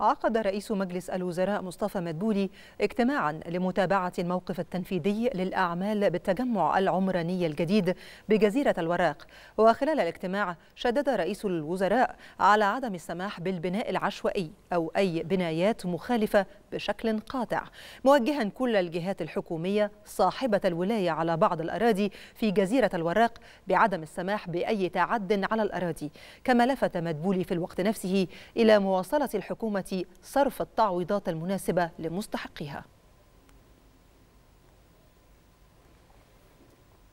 عقد رئيس مجلس الوزراء مصطفى مدبولي اجتماعا لمتابعة الموقف التنفيذي للأعمال بالتجمع العمراني الجديد بجزيرة الوراق وخلال الاجتماع شدد رئيس الوزراء على عدم السماح بالبناء العشوائي أو أي بنايات مخالفة بشكل قاطع موجها كل الجهات الحكومية صاحبة الولاية على بعض الأراضي في جزيرة الوراق بعدم السماح بأي تعد على الأراضي كما لفت مدبولي في الوقت نفسه إلى مواصلة الحكومة صرف التعويضات المناسبة لمستحقيها